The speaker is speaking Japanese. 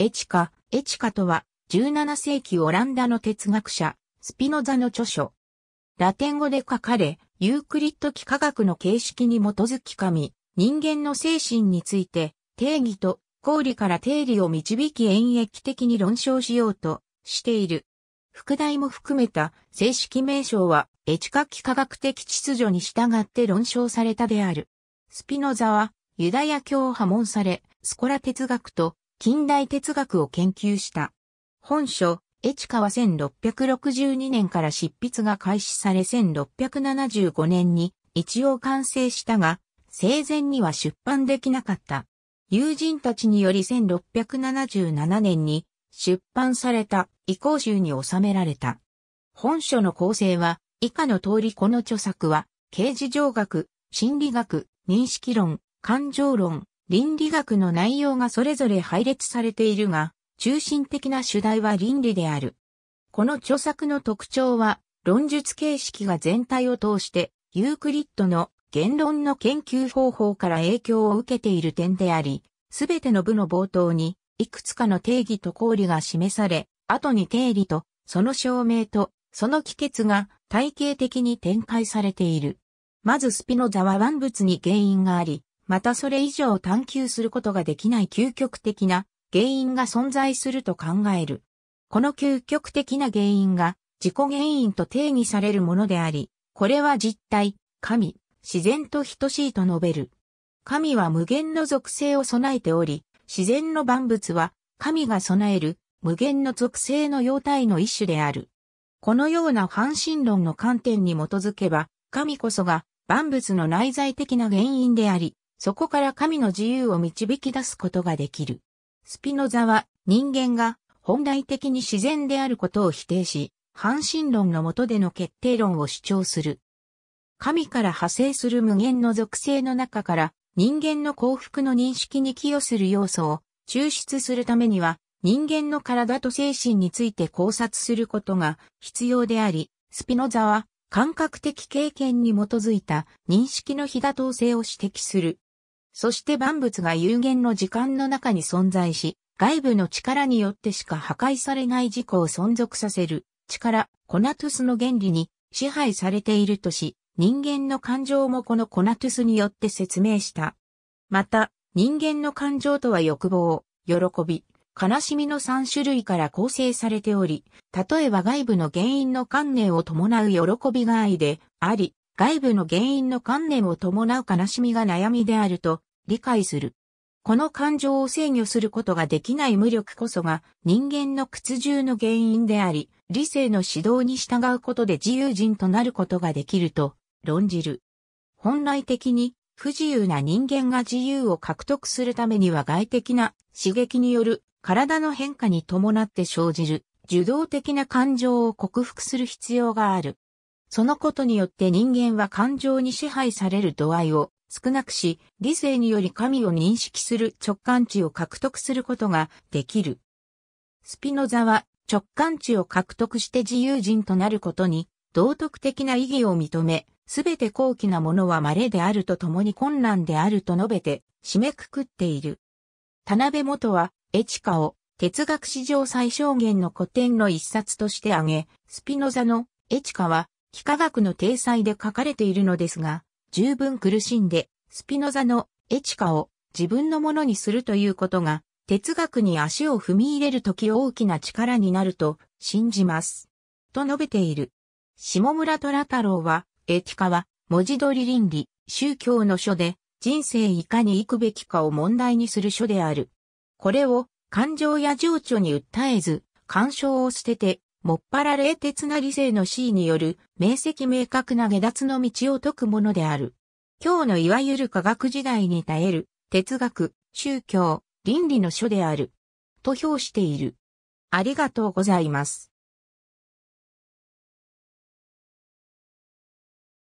エチカ、エチカとは、17世紀オランダの哲学者、スピノザの著書。ラテン語で書かれ、ユークリッド幾何学の形式に基づき神、人間の精神について、定義と公理から定理を導き演疫的に論証しようとしている。副題も含めた正式名称は、エチカ幾何学的秩序に従って論証されたである。スピノザは、ユダヤ教を破門され、スコラ哲学と近代哲学を研究した。本書、エチカは1662年から執筆が開始され1675年に一応完成したが、生前には出版できなかった。友人たちにより1677年に出版された移行集に収められた。本書の構成は以下の通りこの著作は、刑事上学、心理学、認識論、感情論、倫理学の内容がそれぞれ配列されているが、中心的な主題は倫理である。この著作の特徴は、論述形式が全体を通して、ユークリッドの言論の研究方法から影響を受けている点であり、すべての部の冒頭に、いくつかの定義と公理が示され、後に定理と、その証明と、その帰結が体系的に展開されている。まずスピノザは万物に原因があり、またそれ以上探求することができない究極的な原因が存在すると考える。この究極的な原因が自己原因と定義されるものであり、これは実体、神、自然と等しいと述べる。神は無限の属性を備えており、自然の万物は神が備える無限の属性の様態の一種である。このような反神論の観点に基づけば、神こそが万物の内在的な原因であり、そこから神の自由を導き出すことができる。スピノザは人間が本来的に自然であることを否定し、半身論の下での決定論を主張する。神から派生する無限の属性の中から人間の幸福の認識に寄与する要素を抽出するためには人間の体と精神について考察することが必要であり、スピノザは感覚的経験に基づいた認識の非妥当性を指摘する。そして万物が有限の時間の中に存在し、外部の力によってしか破壊されない自己を存続させる力、コナトゥスの原理に支配されているとし、人間の感情もこのコナトゥスによって説明した。また、人間の感情とは欲望、喜び、悲しみの3種類から構成されており、例えば外部の原因の観念を伴う喜びが愛であり、外部の原因の観念を伴う悲しみが悩みであると理解する。この感情を制御することができない無力こそが人間の屈辱の原因であり、理性の指導に従うことで自由人となることができると論じる。本来的に不自由な人間が自由を獲得するためには外的な刺激による体の変化に伴って生じる受動的な感情を克服する必要がある。そのことによって人間は感情に支配される度合いを少なくし、理性により神を認識する直感値を獲得することができる。スピノザは直感値を獲得して自由人となることに道徳的な意義を認め、すべて高貴なものは稀であると共に困難であると述べて締めくくっている。田辺元はエチカを哲学史上最小限の古典の一冊として挙げ、スピノザのエチカは幾何学の体裁で書かれているのですが、十分苦しんで、スピノザのエチカを自分のものにするということが、哲学に足を踏み入れるとき大きな力になると信じます。と述べている。下村虎太郎は、エティカは、文字通り倫理、宗教の書で、人生いかに行くべきかを問題にする書である。これを、感情や情緒に訴えず、干渉を捨てて、もっぱら冷徹な理性の C による明晰明確な下脱の道を解くものである。今日のいわゆる科学時代に耐える哲学、宗教、倫理の書である。と評している。ありがとうございます。